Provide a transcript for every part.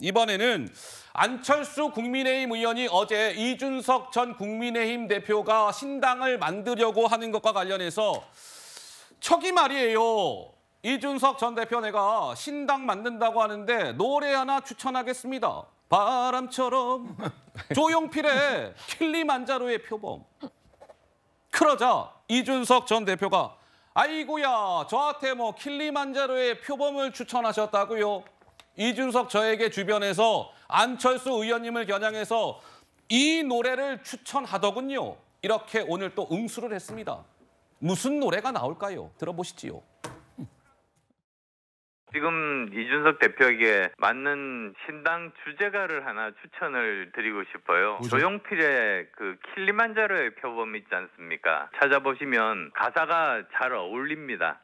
이번에는 안철수 국민의힘 의원이 어제 이준석 전 국민의힘 대표가 신당을 만들려고 하는 것과 관련해서 척이 말이에요. 이준석 전 대표 내가 신당 만든다고 하는데 노래 하나 추천하겠습니다. 바람처럼 조용필의 킬리만자로의 표범. 그러자 이준석 전 대표가 아이고야 저한테 뭐 킬리만자로의 표범을 추천하셨다고요. 이준석 저에게 주변에서 안철수 의원님을 겨냥해서 이 노래를 추천하더군요. 이렇게 오늘 또 응수를 했습니다. 무슨 노래가 나올까요? 들어보시지요. 지금 이준석 대표에게 맞는 신당 주제가를 하나 추천을 드리고 싶어요. 뭐죠? 조용필의 그 킬리만자로의 표범 있지 않습니까? 찾아보시면 가사가 잘 어울립니다.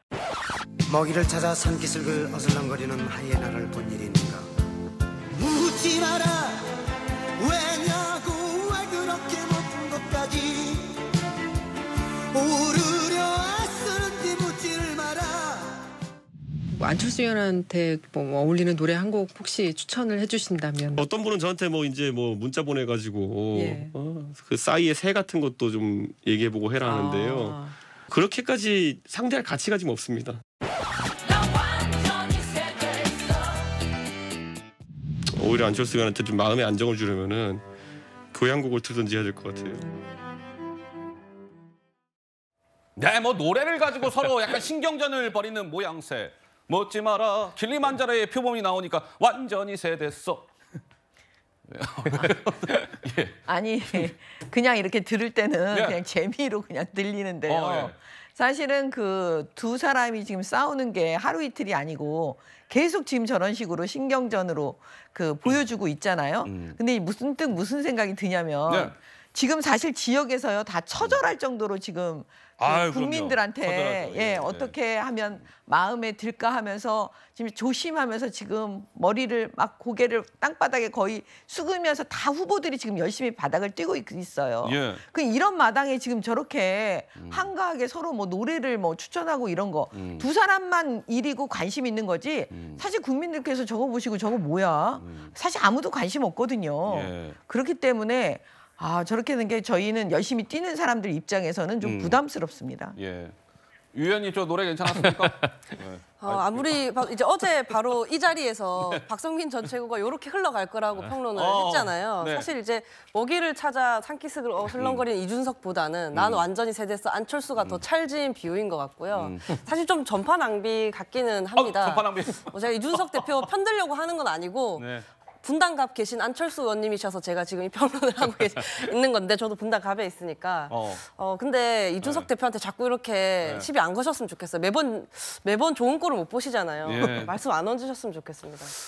먹이를 찾아 산기슭을 어슬렁거리는 하이에나를 본 일이 있는가 묻지 마라 왜냐고 왜 그렇게 못한 것까지 우르려 애쓰는지 묻지를 마라 안철수 의원한테 뭐 어울리는 노래 한 곡 혹시 추천을 해주신다면 어떤 분은 저한테 뭐 이제 뭐 문자 보내가지고 예. 어, 그 싸이의 새 같은 것도 좀 얘기해보고 해라 하는데요. 아. 그렇게까지 상대할 가치가 지금 없습니다. 오히려 안철수 의원한테 좀 마음의 안정을 주려면은 교향곡을 틀든지 해야 될 것 같아요. 네, 뭐 노래를 가지고 서로 약간 신경전을 벌이는 모양새. 멋지 마라. 길리만자라의 표범이 나오니까 완전히 세됐어. 예. 아니 그냥 이렇게 들을 때는 예. 그냥 재미로 그냥 들리는데요. 어, 예. 사실은 그 두 사람이 지금 싸우는 게 하루 이틀이 아니고 계속 지금 저런 식으로 신경전으로 그 보여주고 있잖아요. 음. 음. 근데 무슨 뜻 무슨 생각이 드냐면 네. 지금 사실 지역에서요 다 처절할 정도로 지금 아 국민들한테 예, 예, 예, 어떻게 하면 마음에 들까 하면서 지금 조심하면서 지금 머리를 막 고개를 땅바닥에 거의 숙으면서 다 후보들이 지금 열심히 바닥을 뛰고 있어요. 예. 그 이런 마당에 지금 저렇게 음. 한가하게 서로 뭐 노래를 뭐 추천하고 이런 거두 음. 사람만 일이고 관심 있는 거지 음. 사실 국민들께서 저거 보시고 저거 뭐야 음. 사실 아무도 관심 없거든요. 예. 그렇기 때문에 아 저렇게 된 게 저희는 열심히 뛰는 사람들 입장에서는 좀 음. 부담스럽습니다. 예. 유연이 저 노래 괜찮았습니까? 네. 어, 아무리 바, 이제 어제 바로 이 자리에서 박성민 전 최고가 이렇게 흘러갈 거라고 네. 평론을 어, 했잖아요. 네. 사실 이제 먹이를 찾아 산기슭을 어렁거리는 음. 이준석보다는 난 음. 완전히 세대서 안철수가 음. 더 찰진 비유인 것 같고요. 음. 사실 좀 전파 낭비 같기는 어, 합니다. 어, 전파 낭비. 제가 이준석 대표 편들려고 하는 건 아니고 네. 분당갑 계신 안철수 의원님이셔서 제가 지금 이 평론을 하고 있는 건데 저도 분당갑에 있으니까 어, 어 근데 이준석 네. 대표한테 자꾸 이렇게 네. 시비 안 거셨으면 좋겠어요. 매번 매번 좋은 꼴을 못 보시잖아요. 예. 말씀 안 얹으셨으면 좋겠습니다.